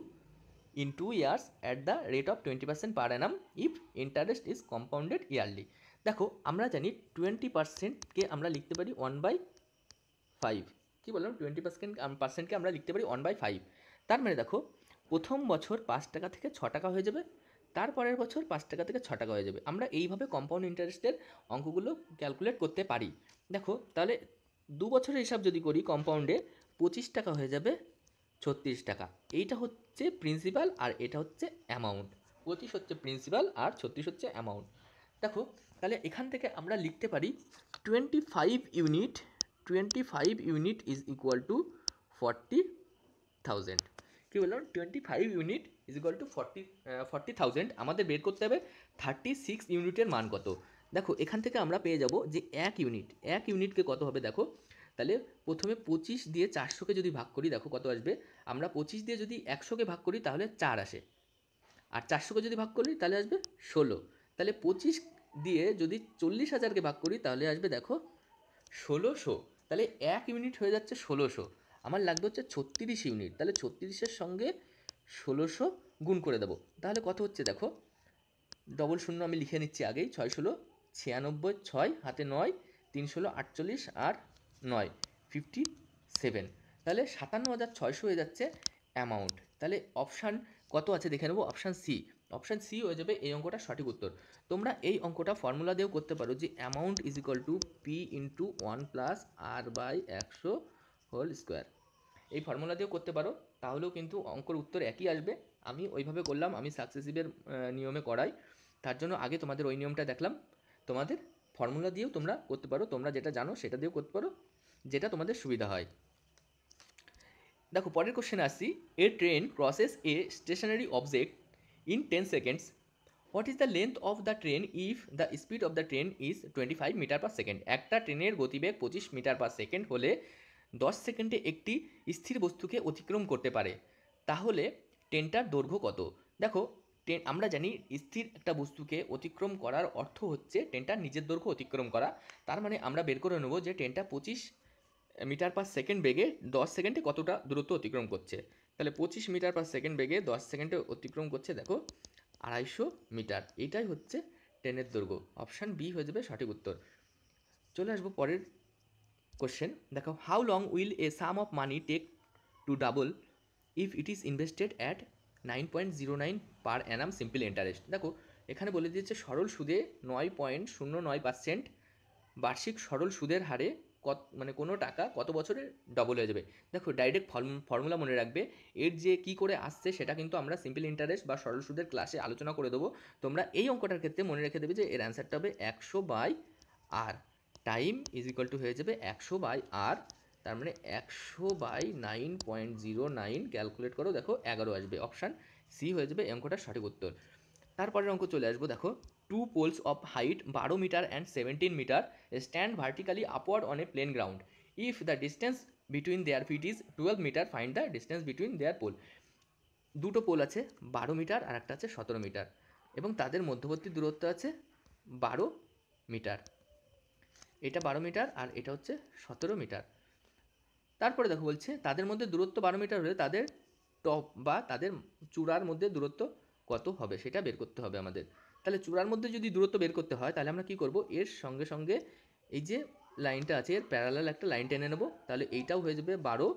in two years at the rate of 20% per annum if interest is compounded yearly দেখো আমরা জানি পার্সেন্টকে আমরা লিখতে পারি ওয়ান বাই ফাইভ কি বললাম টোয়েন্টি পার্সেন্ট পার্সেন্টকে আমরা লিখতে পারি ওয়ান বাই ফাইভ তার মানে দেখো প্রথম বছর পাঁচ টাকা থেকে ছ টাকা হয়ে যাবে তারপরের বছর পাঁচ টাকা থেকে ছ টাকা হয়ে যাবে আমরা এইভাবে কম্পাউন্ড ইন্টারেস্টের অঙ্কগুলো ক্যালকুলেট করতে পারি দেখো তাহলে দু বছরের হিসাব যদি করি কম্পাউন্ডে পঁচিশ টাকা হয়ে যাবে ছত্রিশ টাকা এইটা হচ্ছে হচ্ছে প্রিন্সিপাল আর এটা হচ্ছে অ্যামাউন্ট পঁচিশ হচ্ছে প্রিন্সিপাল আর ছত্রিশ হচ্ছে অ্যামাউন্ট দেখো তাহলে এখান থেকে আমরা লিখতে পারি twenty five unit twenty five unit is equal to forty thousand কী বললাম twenty five unit is equal to forty forty thousand আমাদের বের করতে হবে থার্টি সিক্স ইউনিটের মান কত দেখো এখান থেকে আমরা পেয়ে যাব যে এক ইউনিট এক ইউনিটকে কত হবে দেখো তাহলে প্রথমে পঁচিশ দিয়ে চারশোকে যদি ভাগ করি দেখো কত আসবে আমরা পঁচিশ দিয়ে যদি একশোকে ভাগ করি তাহলে চার আসে আর চারশোকে যদি ভাগ করি তাহলে আসবে ষোলো তাহলে পঁচিশ দিয়ে যদি চল্লিশ হাজারকে ভাগ করি তাহলে আসবে দেখো ষোলোশো তাহলে এক ইউনিট হয়ে যাচ্ছে ষোলোশো আমার লাগবে হচ্ছে ছত্রিশ ইউনিট তাহলে ছত্রিশের সঙ্গে ষোলোশো গুণ করে দেবো তাহলে কত হচ্ছে দেখো ডবল শূন্য আমি লিখে নিচ্ছি আগেই ছয় ষোলো ছিয়ানব্বই ছয় হাতে নয় তিন ষোলো আটচল্লিশ আর নয় ফিফটি সেভেন তাহলে সাতান্ন হাজার ছয়শো হয়ে যাচ্ছে অ্যামাউন্ট তাহলে অপশান কত আছে দেখে নেবো অপশান সি অপশান সি হয়ে যাবে এই অঙ্কটা সঠিক উত্তর তোমরা এই অঙ্কটা ফর্মুলা দিয়েও করতে পারো যে amount is equal to P into one plus R by একশো হোল স্কোয়ার এই ফর্মুলা দিয়েও করতে পারো তাহলেও কিন্তু অঙ্কর উত্তর একই আসবে আমি ওইভাবে করলাম আমি সাকসেসিভের নিয়মে করাই তার জন্য আগে তোমাদের ওই নিয়মটা দেখলাম তোমাদের ফর্মুলা দিয়েও তোমরা করতে পারো তোমরা যেটা জানো সেটা দিয়েও করতে পারো যেটা তোমাদের সুবিধা হয় দেখো পরের কোশ্চেন আসছি a train crosses a stationary object in ten seconds what is the length of the train if the speed of the train is twenty five metre per second একটা ট্রেনের গতিবেগ পঁচিশ মিটার পার সেকেন্ড হলে দশ সেকেন্ডে একটি স্থির বস্তুকে অতিক্রম করতে পারে তাহলে ট্রেনটার দৈর্ঘ্য কত দেখো ট্রেন আমরা জানি স্থির একটা বস্তুকে অতিক্রম করার অর্থ হচ্ছে ট্রেনটার নিজের দৈর্ঘ্য অতিক্রম করা তার মানে আমরা বের করে নেব যে ট্রেনটা পঁচিশ মিটার পার সেকেন্ড বেগে দশ সেকেন্ডে কতটা দূরত্ব অতিক্রম করছে তাহলে পঁচিশ মিটার পার সেকেন্ড বেগে দশ সেকেন্ডে অতিক্রম করছে দেখো আড়াইশো মিটার এটাই হচ্ছে টেনের দৈর্ঘ্য অপশান বি হয়ে যাবে সঠিক উত্তর চলে আসবো পরের কোশ্চেন দেখো how long will a sum of money take to double if it is invested at nine point zero nine per annum simple interest দেখো এখানে বলে দিয়েছে সরল সুদে নয় পয়েন্ট শূন্য নয় পার্সেন্ট বার্ষিক সরল সুদের হারে কত মানে কোনো টাকা কত বছরে ডবল হয়ে যাবে দেখো ডাইরেক্ট ফর্মুলা মনে রাখবে এর যে কি করে আসছে সেটা কিন্তু আমরা সিম্পল ইন্টারেস্ট বা সরল সুদের ক্লাসে আলোচনা করে দেবো তোমরা এই অঙ্কটার ক্ষেত্রে মনে রেখে দেবে যে এর অ্যান্সারটা হবে একশো by R time is equal to হয়ে যাবে একশো বাই আর তার মানে একশো by nine point zero nine calculate করো দেখো এগারো আসবে অপশান সি হয়ে যাবে অঙ্কটার সঠিক উত্তর তারপরের অঙ্ক চলে আসবো দেখো টু পোলস অফ হাইট বারো metre and seventeen metre stand vertically upward on a plane ground if the distance between their feet is twelve metre find the distance between their pole দুটো পোল আছে বারো মিটার আর একটা আছে সতেরো metre এবং তাদের মধ্যবর্তী দূরত্ব আছে বারো মিটার এটা বারো মিটার আর এটা হচ্ছে সতেরো মিটার তারপরে দেখো বলছে তাদের মধ্যে দূরত্ব বারো মিটার হলে তাদের টপ বা তাদের চূড়ার মধ্যে দূরত্ব কত হবে সেটা বের করতে হবে আমাদের তাহলে চূড়ার মধ্যে যদি দূরত্ব বের করতে হয় তাহলে আমরা কি করব এর সঙ্গে সঙ্গে এই যে লাইনটা আছে এর প্যারালাল একটা লাইন টেনে নেব তাহলে এইটাও হয়ে যাবে বারো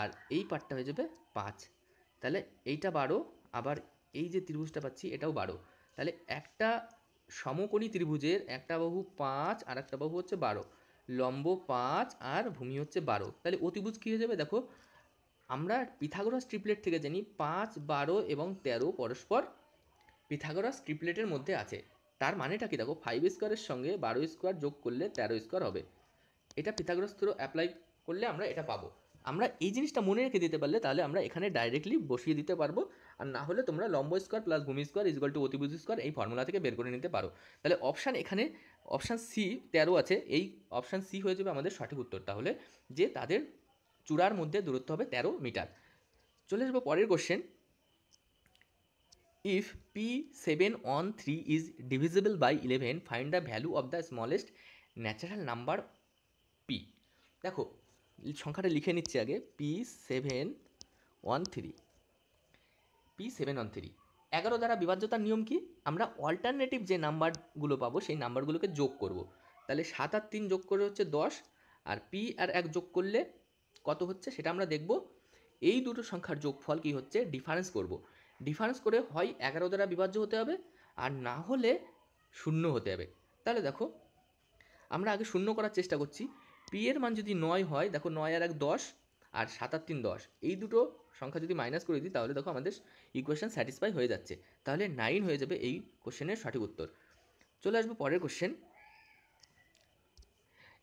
আর এই পার্টটা হয়ে যাবে পাঁচ তাহলে এইটা বারো আবার এই যে ত্রিভুজটা পাচ্ছি এটাও বারো তাহলে একটা সমকোণী ত্রিভুজের একটা বাহু পাঁচ আর একটা বাহু হচ্ছে বারো লম্ব পাঁচ আর ভূমি হচ্ছে বারো তাহলে অতিভুজ কী হয়ে যাবে দেখো আমরা পিথাগোরাস ট্রিপলেট থেকে জানি পাঁচ বারো এবং তেরো পরস্পর পিথাগোরাস ট্রিপলেটের মধ্যে আছে তার মানেটা কি দেখো ফাইভ স্কোয়ারের সঙ্গে বারো স্কোয়ার যোগ করলে তেরো স্কোয়ার হবে এটা পিথাগোরাস থ্রো অ্যাপ্লাই করলে আমরা এটা পাবো আমরা এই জিনিসটা মনে রেখে দিতে পারলে তাহলে আমরা এখানে ডাইরেক্টলি বসিয়ে দিতে পারবো আর না হলে তোমরা লম্ব স্কোয়ার প্লাস ভূমি স্কোয়ার ইজগল টু অতিভুজ স্কোয়ার এই ফর্মুলা থেকে বের করে নিতে পারো তাহলে অপশান এখানে অপশান সি তেরো আছে এই অপশান সি হয়ে যাবে আমাদের সঠিক উত্তর তাহলে যে তাদের চূড়ার মধ্যে দূরত্ব হবে তেরো মিটার চলে আসবো পরের question if p7 on 3 is divisible by 11 find the value of the smallest natural number p দেখো সংখ্যাটা লিখে নিচ্ছি আগে P seven one three P seven one three এগারো দ্বারা বিভাজ্যতার নিয়ম কি আমরা অল্টারনেটিভ যে নাম্বারগুলো পাবো সেই নাম্বারগুলোকে যোগ করব। তাহলে সাত আর তিন যোগ করে হচ্ছে দশ আর পি আর এক যোগ করলে কত হচ্ছে সেটা আমরা দেখব এই দুটো সংখ্যার যোগফল কি হচ্ছে ডিফারেন্স করব। ডিফারেন্স করে হয় এগারো দ্বারা বিভাজ্য হতে হবে আর না হলে শূন্য হতে হবে তাহলে দেখো আমরা আগে শূন্য করার চেষ্টা করছি পি এর মান যদি নয় হয় দেখো নয় আর এক দশ আর সাত আর তিন দশ এই দুটো সংখ্যা যদি মাইনাস করে দিই তাহলে দেখো আমাদের ইকুয়েশান স্যাটিসফাই হয়ে যাচ্ছে তাহলে নাইন হয়ে যাবে এই কোশ্চেনের সঠিক উত্তর চলে আসবো পরের question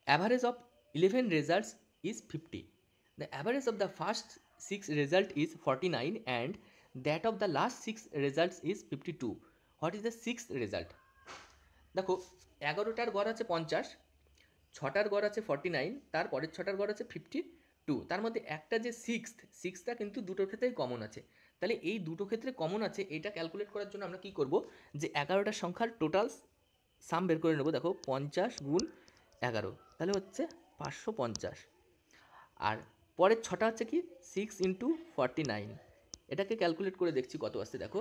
average of eleven results is fifty the average of the first six result is forty nine and that of the last six results is fifty two what is the six result দেখো এগারোটার গড় আছে পঞ্চাশ ছটার গড় আছে forty nine তারপরের ছটার গড় আছে ফিফটি টু তার মধ্যে একটা যে সিক্স সিক্সটা কিন্তু দুটো ক্ষেত্রেই কমন আছে তাহলে এই দুটো ক্ষেত্রে কমন আছে এটা ক্যালকুলেট করার জন্য আমরা কী করব যে এগারোটা সংখ্যার টোটাল সাম বের করে নেবো দেখো পঞ্চাশ গুণ এগারো তাহলে হচ্ছে পাঁচশো পঞ্চাশ আর পরের ছটা হচ্ছে কি সিক্স ইন্টু ফর্টি নাইন এটাকে ক্যালকুলেট করে দেখছি কত আসছে দেখো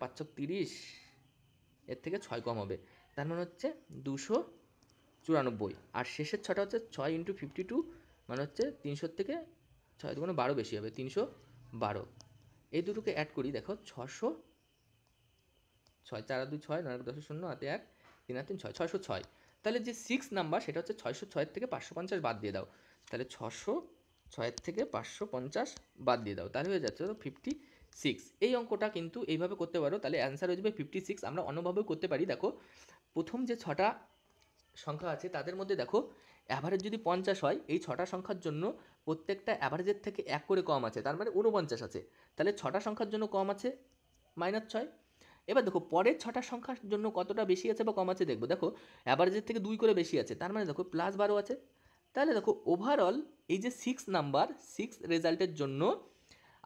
পাঁচশো তিরিশ এর থেকে ছয় কম হবে তার মানে হচ্ছে দুশো চুরানব্বই আর শেষের ছটা হচ্ছে ছয় ইন্টু ফিফটি টু মানে হচ্ছে তিনশোর থেকে ছয় দুগুণে বারো বেশি হবে তিনশো বারো এই দুটোকে অ্যাড করি দেখো ছশো ছয় চার দুই ছয় নয় দশ শূন্য হাতে এক তিন আর তিন ছয় ছয়শো ছয় তাহলে যে সিক্স নাম্বার সেটা হচ্ছে ছয়শো ছয়ের থেকে পাঁচশো পঞ্চাশ বাদ দিয়ে দাও তাহলে ছশো ছয়ের থেকে পাঁচশো পঞ্চাশ বাদ দিয়ে দাও তাহলে হয়ে যাচ্ছে তো ফিফটি সিক্স এই অঙ্কটা কিন্তু এইভাবে করতে পারো তাহলে অ্যান্সার হয়ে যাবে ফিফটি সিক্স আমরা অন্যভাবেও করতে পারি দেখো প্রথম যে ছটা সংখ্যা আছে তাদের মধ্যে দেখো অ্যাভারেজ যদি পঞ্চাশ হয় এই ছটা সংখ্যার জন্য প্রত্যেকটা অ্যাভারেজের থেকে এক করে কম আছে তার মানে উনপঞ্চাশ আছে তাহলে ছটা সংখ্যার জন্য কম আছে মাইনাস ছয় এবার দেখো পরের ছটা সংখ্যার জন্য কতটা বেশি আছে বা কম আছে দেখবো দেখো অ্যাভারেজের থেকে দুই করে বেশি আছে তার মানে দেখো প্লাস বারো আছে তাহলে দেখো ওভারঅল এই যে সিক্স নাম্বার সিক্স রেজাল্টের জন্য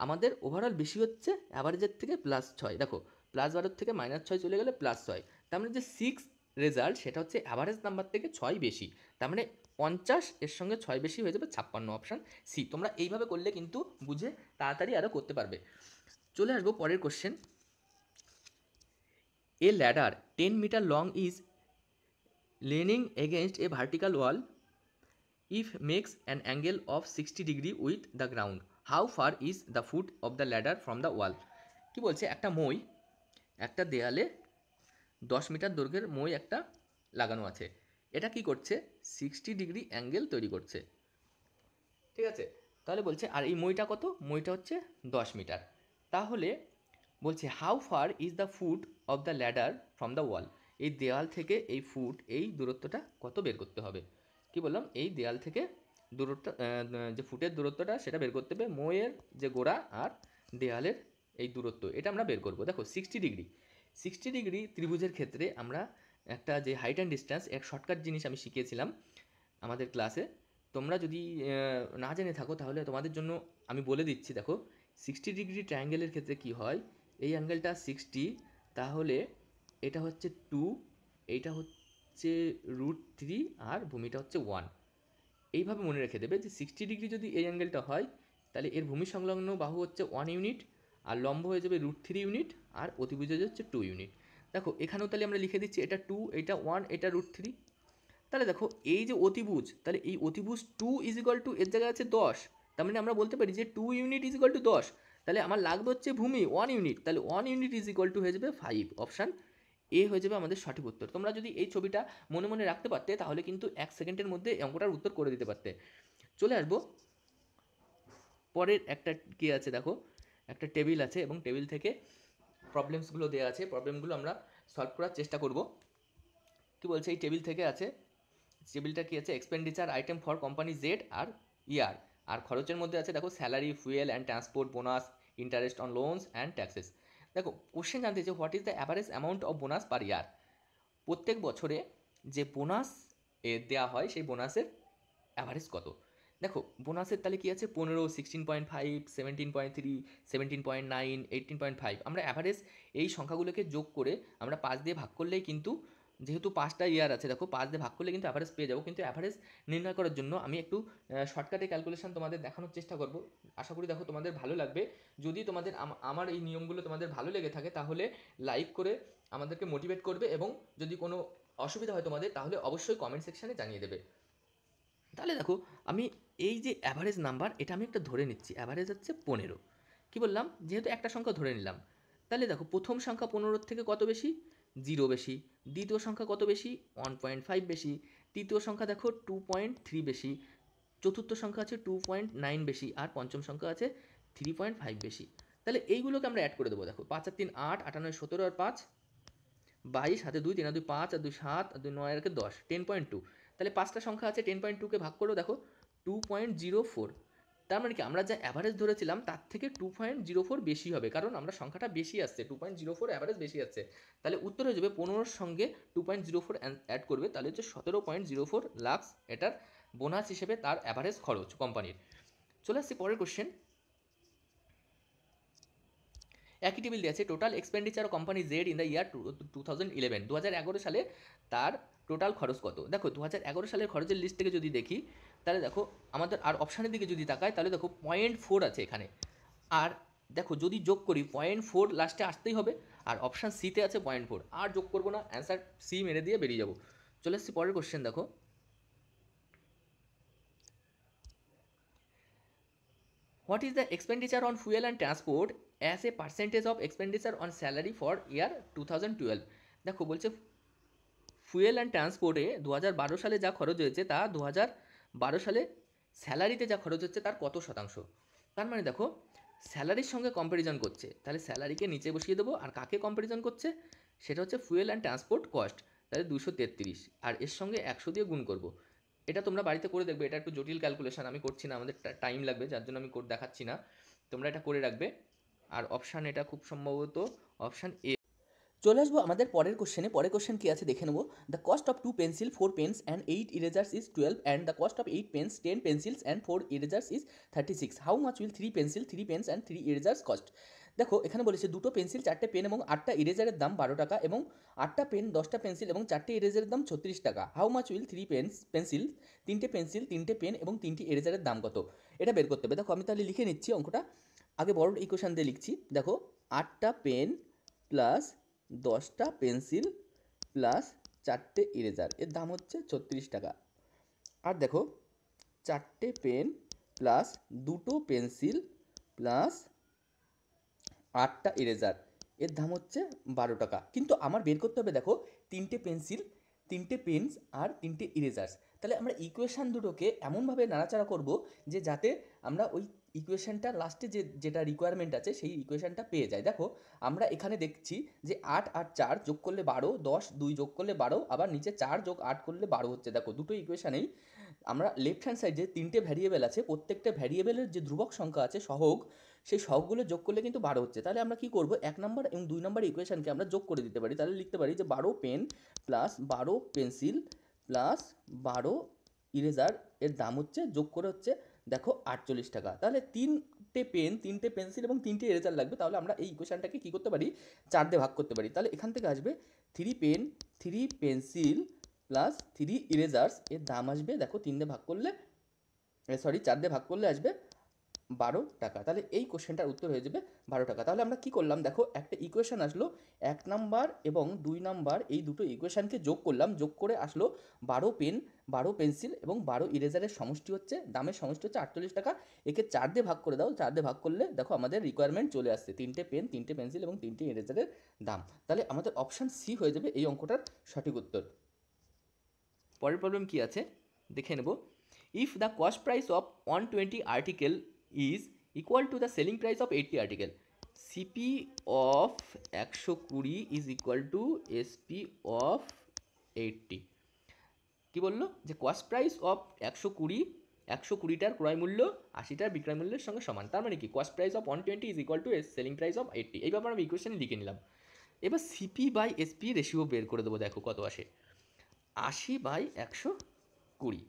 আমাদের ওভারঅল বেশি হচ্ছে অ্যাভারেজের থেকে প্লাস ছয় দেখো প্লাস বারোর থেকে মাইনাস ছয় চলে গেলে প্লাস ছয় তার মানে যে সিক্স রেজাল্ট সেটা হচ্ছে অ্যাভারেজ নাম্বার থেকে ছয় বেশি তার মানে পঞ্চাশ এর সঙ্গে ছয় বেশি হয়ে যাবে ছাপ্পান্ন অপশান সি তোমরা এইভাবে করলে কিন্তু বুঝে তাড়াতাড়ি আরও করতে পারবে চলে আসবো পরের question a ladder ten metre long is leaning against a vertical wall if makes an angle of sixty degree with the ground how far is the foot of the ladder from the wall কী বলছে একটা মই একটা দেয়ালে দশ metre দৈর্ঘ্যের মই একটা লাগানো আছে এটা কি করছে সিক্সটি ডিগ্রি অ্যাঙ্গেল তৈরি করছে ঠিক আছে তাহলে বলছে আর এই মইটা কত মইটা হচ্ছে দশ মিটার তাহলে বলছে how far is the foot of the ladder from the wall এই দেওয়াল থেকে এই ফুট এই দূরত্বটা কত বের করতে হবে কি বললাম এই দেয়াল থেকে দূরত্বটা যে ফুটের দূরত্বটা সেটা বের করতে হবে মোয়ের যে গোড়া আর দেয়ালের এই দূরত্ব এটা আমরা বের করব দেখো সিক্সটি ডিগ্রি সিক্সটি ডিগ্রি ত্রিভুজের ক্ষেত্রে আমরা একটা যে হাইট অ্যান্ড ডিস্ট্যান্স এক শর্টকাট জিনিস আমি শিখিয়েছিলাম আমাদের ক্লাসে তোমরা যদি না জেনে থাকো তাহলে তোমাদের জন্য আমি বলে দিচ্ছি দেখো সিক্সটি ডিগ্রি ট্রায়াঙ্গেলের ক্ষেত্রে কি হয় এই অ্যাঙ্গেলটা সিক্সটি তাহলে এটা হচ্ছে টু এইটা হচ্ছে হচ্ছে রুট থ্রি আর ভূমিটা হচ্ছে ওয়ান এইভাবে মনে রেখে দেবে যে সিক্সটি ডিগ্রি যদি এই অ্যাঙ্গেলটা হয় তাহলে এর ভূমি সংলগ্ন বাহু হচ্ছে ওয়ান ইউনিট আর লম্ব হয়ে যাবে রুট থ্রি ইউনিট আর অতিভুজ হচ্ছে টু ইউনিট দেখো এখানেও তাহলে আমরা লিখে দিচ্ছি এটা টু এটা ওয়ান এটা রুট থ্রি তাহলে দেখো এই যে অতিভুজ তাহলে এই অতিভুজ টু ইজ ইকুয়াল টু এর জায়গায় আছে দশ তার মানে আমরা বলতে পারি যে two unit is equal to দশ তাহলে আমার লাগবে হচ্ছে ভূমি ওয়ান ইউনিট তাহলে one unit is equal to হয়ে যাবে ফাইভ অপশান এ হয়ে যাবে আমাদের সঠিক উত্তর তোমরা যদি এই ছবিটা মনে মনে রাখতে পারতে তাহলে কিন্তু এক সেকেন্ডের মধ্যে অঙ্কটার উত্তর করে দিতে পারতে চলে আসবো পরের একটা কি আছে দেখো একটা টেবিল আছে এবং টেবিল থেকে প্রবলেমসগুলো দেওয়া আছে প্রবলেমগুলো আমরা সলভ করার চেষ্টা করব কি বলছে এই টেবিল থেকে আছে টেবিলটা কি আছে expenditure item for company Z আর ইয়ার e আর খরচের মধ্যে আছে দেখো salary fuel and transport bonus interest on loans and taxes দেখো কোশ্চেন জানতে যে what is the average amount of bonus per year প্রত্যেক বছরে যে বোনাস এ দেওয়া হয় সেই বোনাসের অ্যাভারেজ কত দেখো বোনাসের তাহলে কী আছে পনেরো sixteen point five seventeen point three seventeen point nine eighteen point five আমরা অ্যাভারেজ এই সংখ্যাগুলোকে যোগ করে আমরা পাঁচ দিয়ে ভাগ করলেই কিন্তু যেহেতু পাঁচটা ইয়ার আছে দেখো পাঁচ দিয়ে ভাগ করলে কিন্তু অ্যাভারেজ পেয়ে যাবো কিন্তু অ্যাভারেজ নির্ণয় করার জন্য আমি একটু শর্টকাটে ক্যালকুলেশন তোমাদের দেখানোর চেষ্টা করব আশা করি দেখো তোমাদের ভালো লাগবে যদি তোমাদের আমার এই নিয়মগুলো তোমাদের ভালো লেগে থাকে তাহলে লাইক করে আমাদেরকে মোটিভেট করবে এবং যদি কোনো অসুবিধা হয় তোমাদের তাহলে অবশ্যই কমেন্ট সেকশানে জানিয়ে দেবে তাহলে দেখো আমি এই যে অ্যাভারেজ নাম্বার এটা আমি একটা ধরে নিচ্ছি অ্যাভারেজ হচ্ছে পনেরো কী বললাম যেহেতু একটা সংখ্যা ধরে নিলাম তাহলে দেখো প্রথম সংখ্যা পনেরোর থেকে কত বেশি জিরো বেশি দ্বিতীয় সংখ্যা কত বেশি ওয়ান পয়েন্ট ফাইভ বেশি তৃতীয় সংখ্যা দেখো টু পয়েন্ট থ্রি বেশি চতুর্থ সংখ্যা আছে টু পয়েন্ট নাইন বেশি আর পঞ্চম সংখ্যা আছে থ্রি পয়েন্ট ফাইভ বেশি তাহলে এইগুলোকে আমরা অ্যাড করে দেবো দেখো পাঁচ আর তিন আট আটানয় সতেরো আর পাঁচ বাইশ হাতে দুই তিন আর দুই পাঁচ আর দুই সাত আর দুই নয় আর দশ টেন পয়েন্ট টু তাহলে পাঁচটা সংখ্যা আছে টেন পয়েন্ট টুকে ভাগ করো দেখো টু পয়েন্ট জিরো ফোর তার মানে কি আমরা যা অ্যাভারেজ ধরেছিলাম তার থেকে টু পয়েন্ট জিরো ফোর বেশি হবে কারণ আমরা সংখ্যাটা বেশি আসছে two point zero four average বেশি আসছে তাহলে উত্তর হয়ে যাবে পনেরোর সঙ্গে two point zero four add করবে তাহলে হচ্ছে সতেরো পয়েন্ট জিরো ফোর লাক্স এটার বোনাস হিসেবে তার অ্যাভারেজ খরচ কোম্পানির চলে আসছি পরের কোশ্চেন একই টেবিল দিয়ে আছে total expenditure company Z in the year two thousand eleven দু হাজার এগারো সালে তার টোটাল খরচ কত দেখো দু হাজার এগারো সালের খরচের লিস্ট থেকে যদি দেখি তাহলে দেখো আমাদের আর অপশানের দিকে যদি তাকায় তাহলে দেখো পয়েন্ট ফোর আছে এখানে আর দেখো যদি যোগ করি পয়েন্ট ফোর লাস্টে আসতেই হবে আর অপশান সিতে আছে পয়েন্ট ফোর আর যোগ করবো না অ্যান্সার সি মেরে দিয়ে বেরিয়ে যাবো চলে এসছি পরের কোশ্চেন দেখো what is the expenditure on fuel and transport as a percentage of expenditure on salary for year two thousand twelve দেখো বলছে ফুয়েল অ্যান্ড ট্রান্সপোর্টে দু হাজার বারো সালে যা খরচ হয়েছে তা দু হাজার বারো সালে স্যালারিতে যা খরচ হচ্ছে তার কত শতাংশ তার মানে দেখো স্যালারির সঙ্গে কম্প্যারিজন করছে তাহলে স্যালারিকে নিচে বসিয়ে দেবো আর কাকে কম্প্যারিজন করছে সেটা হচ্ছে ফুয়েল অ্যান্ড ট্রান্সপোর্ট কস্ট তাহলে দুশো তেত্রিশ আর এর সঙ্গে একশো দিয়ে গুণ করব এটা তোমরা বাড়িতে করে দেখবে এটা একটু জটিল ক্যালকুলেশন আমি করছি না আমাদের টাইম লাগবে যার জন্য আমি দেখাচ্ছি না তোমরা এটা করে রাখবে আর অপশান এটা খুব সম্ভবত অপশান এ চলে আসবো আমাদের পরের কোশ্চেনে পরের কোশ্চেন কি আছে দেখে নেবো the cost of two pencil four pens and eight erasers is twelve and the cost of eight pens ten pencils and four erasers is thirty six how much will three pencil three pens and three erasers cost দেখো এখানে বলেছে দুটো pencil চারটে pen এবং আটটা ইরেজারের দাম বারো টাকা এবং আটটা পেন দশটা পেন্সিল এবং চারটে ইরেজারের দাম ছত্রিশ টাকা how much will three pens pencil তিনটে পেন্সিল তিনটে পেন এবং তিনটি ইরেজারের দাম কত এটা বের করতে হবে দেখো আমি তাহলে লিখে নিচ্ছি অঙ্কটা আগে বড় ইকুয়েশান দিয়ে লিখছি দেখো আটটা পেন প্লাস দশটা পেন্সিল প্লাস চারটে ইরেজার এর দাম হচ্ছে ছত্রিশ টাকা আর দেখো চারটে পেন প্লাস দুটো পেন্সিল প্লাস আটটা ইরেজার এর দাম হচ্ছে বারো টাকা কিন্তু আমার বের করতে হবে দেখো তিনটে পেন্সিল তিনটে পেনস আর তিনটে ইরেজার্স তাহলে আমরা ইকুয়েশান দুটোকে এমনভাবে নাড়াচাড়া করব যে যাতে আমরা ওই ইকুয়েশানটা লাস্টে যে যেটা রিকোয়ারমেন্ট আছে সেই ইকুয়েশানটা পেয়ে যায় দেখো আমরা এখানে দেখছি যে আট আর চার যোগ করলে বারো দশ দুই যোগ করলে বারো আবার নিচে চার যোগ আট করলে বারো হচ্ছে দেখো দুটো ইকুয়েশানেই আমরা লেফট হ্যান্ড সাইডে তিনটে ভ্যারিয়েবেল আছে প্রত্যেকটা ভ্যারিয়েবেলের যে ধ্রুবক সংখ্যা আছে সহগ সেই সহগগুলো যোগ করলে কিন্তু বারো হচ্ছে তাহলে আমরা কি করব এক নম্বর এবং দুই নম্বর ইকুয়েশানকে আমরা যোগ করে দিতে পারি তাহলে লিখতে পারি যে বারো পেন প্লাস বারো পেন্সিল প্লাস বারো ইরেজার এর দাম হচ্ছে যোগ করে হচ্ছে দেখো আটচল্লিশ টাকা তাহলে তিনটে পেন তিনটে পেন্সিল এবং তিনটে এরেজার লাগবে তাহলে আমরা এই ইকুয়েশানটাকে কী করতে পারি চার দিয়ে ভাগ করতে পারি তাহলে এখান থেকে আসবে three pen three pencil plus three erasers এর দাম আসবে দেখো তিন দিয়ে ভাগ করলে সরি চার দিয়ে ভাগ করলে আসবে বারো টাকা তাহলে এই কোশ্চেনটার উত্তর হয়ে যাবে বারো টাকা তাহলে আমরা কি করলাম দেখো একটা ইকুয়েশান আসলো এক নাম্বার এবং দুই নাম্বার এই দুটো ইকুয়েশানকে যোগ করলাম যোগ করে আসলো বারো পেন বারো পেন্সিল এবং বারো ইরেজারের সমষ্টি হচ্ছে দামের সমষ্টি হচ্ছে আটচল্লিশ টাকা একে চার দিয়ে ভাগ করে দাও চার দিয়ে ভাগ করলে দেখো আমাদের রিকোয়ারমেন্ট চলে আসছে তিনটে পেন তিনটে পেন্সিল এবং তিনটে ইরেজারের দাম তাহলে আমাদের অপশান সি হয়ে যাবে এই অঙ্কটার সঠিক উত্তর পরের প্রবলেম কি আছে দেখে নেব if the cost price of one twenty article is equal to the selling price of eighty article CP of একশো কুড়ি is equal to SP of eighty কী বললো যে কস্ট প্রাইস অফ একশো কুড়ি একশো কুড়িটার ক্রয় মূল্য আশিটার বিক্রয় মূল্যের সঙ্গে সমান তার মানে কি cost price of one twenty is equal to selling price of eighty এই ব্যাপারে আমি ইকুয়েশন লিখে নিলাম এবার সিপি বাই এসপি রেশিও বের করে দেবো দেখো কত আসে আশি বাই একশো কুড়ি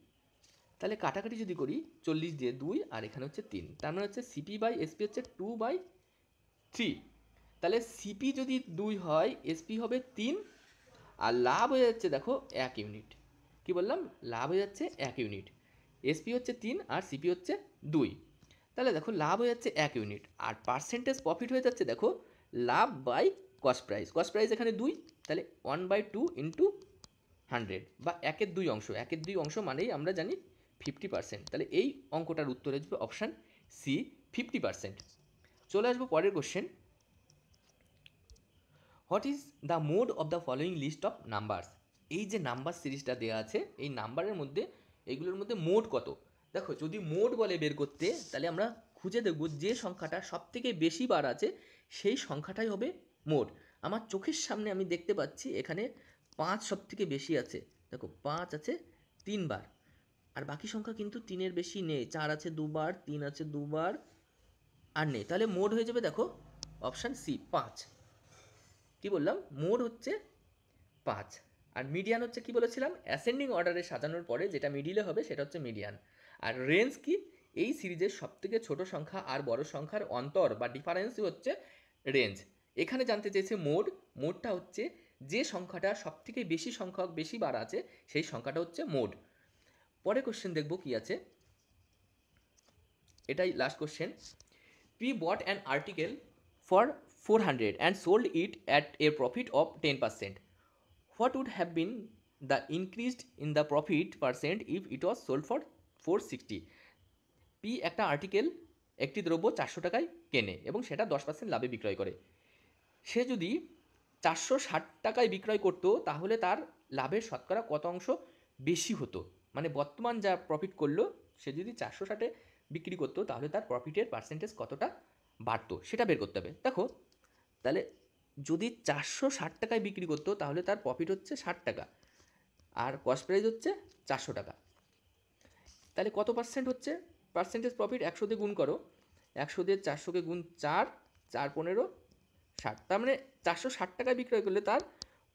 তাহলে কাটাকাটি যদি করি চল্লিশ দিয়ে দুই আর এখানে হচ্ছে তিন তার মানে হচ্ছে সিপি বাই এসপি হচ্ছে টু বাই থ্রি তাহলে সিপি যদি দুই হয় এসপি হবে তিন আর লাভ হয়ে যাচ্ছে দেখো এক ইউনিট কি বললাম লাভ হয়ে যাচ্ছে এক ইউনিট এসপি হচ্ছে তিন আর সিপি হচ্ছে দুই তাহলে দেখো লাভ হয়ে যাচ্ছে এক ইউনিট আর পার্সেন্টেজ প্রফিট হয়ে যাচ্ছে দেখো লাভ by cost price cost price এখানে দুই তাহলে one by two into hundred বা একের দুই অংশ একের দুই অংশ মানেই আমরা জানি ফিফটি পার্সেন্ট তাহলে এই অঙ্কটার উত্তর আসবে অপশান সি ফিফটি পার্সেন্ট চলে আসবো পরের question what is the mode of the following list of numbers এই যে নাম্বার সিরিজটা দেওয়া আছে এই নাম্বারের মধ্যে এইগুলোর মধ্যে মোড কত দেখো যদি মোড বলে বের করতে তাহলে আমরা খুঁজে দেখব যে সংখ্যাটা সবথেকে বেশি বার আছে সেই সংখ্যাটাই হবে মোড আমার চোখের সামনে আমি দেখতে পাচ্ছি এখানে পাঁচ সব থেকে বেশি আছে দেখো পাঁচ আছে তিনবার আর বাকি সংখ্যা কিন্তু তিনের বেশি নেই চার আছে দুবার তিন আছে দুবার আর নেই তাহলে মোড হয়ে যাবে দেখো অপশান সি পাঁচ কি বললাম মোড হচ্ছে পাঁচ আর মিডিয়ান হচ্ছে কি বলেছিলাম অ্যাসেন্ডিং অর্ডারে সাজানোর পরে যেটা মিডিলে হবে সেটা হচ্ছে মিডিয়ান আর রেঞ্জ কি এই সিরিজের সবথেকে ছোট সংখ্যা আর বড় সংখ্যার অন্তর বা ডিফারেন্সই হচ্ছে রেঞ্জ এখানে জানতে চেয়েছে মোড মোডটা হচ্ছে যে সংখ্যাটা সবথেকে বেশি সংখ্যক বেশি বার আছে সেই সংখ্যাটা হচ্ছে মোড পরে কোশ্চেন দেখব কি আছে এটাই last question P bought an article for four hundred and sold it at a profit of ten percent what would have been the increased in the profit percent if it was sold for four sixty P একটা article একটি দ্রব্য চারশো টাকায় কেনে এবং সেটা দশ percent লাভে বিক্রয় করে সে যদি চারশো ষাট টাকায় বিক্রয় করতো তাহলে তার লাভের শতকরা কত অংশ বেশি হতো মানে বর্তমান যা প্রফিট করলো সে যদি চারশো ষাটে বিক্রি করতো তাহলে তার প্রফিটের পার্সেন্টেজ কতটা বাড়তো সেটা বের করতে হবে দেখো তাহলে যদি চারশো ষাট টাকায় বিক্রি করতো তাহলে তার প্রফিট হচ্ছে ষাট টাকা আর কস্ট প্রাইস হচ্ছে চারশো টাকা তাহলে কত পার্সেন্ট হচ্ছে পার্সেন্টেজ প্রফিট একশো দিয়ে গুণ করো একশো দিয়ে চারশোকে গুণ চার চার পনেরো ষাট তার মানে চারশো ষাট টাকায় বিক্রয় করলে তার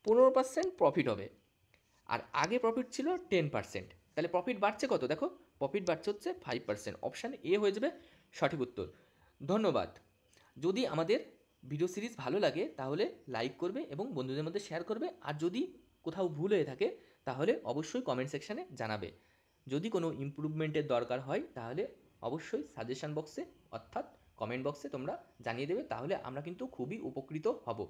পনেরো পার্সেন্ট প্রফিট হবে আর আগে প্রফিট ছিল টেন পার্সেন্ট তাহলে প্রফিট বাড়ছে কত দেখো প্রফিট বাড়ছে হচ্ছে ফাইভ পার্সেন্ট অপশান এ হয়ে যাবে সঠিক উত্তর ধন্যবাদ যদি আমাদের ভিডিও সিরিজ ভালো লাগে তাহলে লাইক করবে এবং বন্ধুদের মধ্যে শেয়ার করবে আর যদি কোথাও ভুল হয়ে থাকে তাহলে অবশ্যই কমেন্ট সেকশানে জানাবে যদি কোনো ইম্প্রুভমেন্টের দরকার হয় তাহলে অবশ্যই সাজেশান বক্সে অর্থাৎ কমেন্ট বক্সে তোমরা জানিয়ে দেবে তাহলে আমরা কিন্তু খুবই উপকৃত হব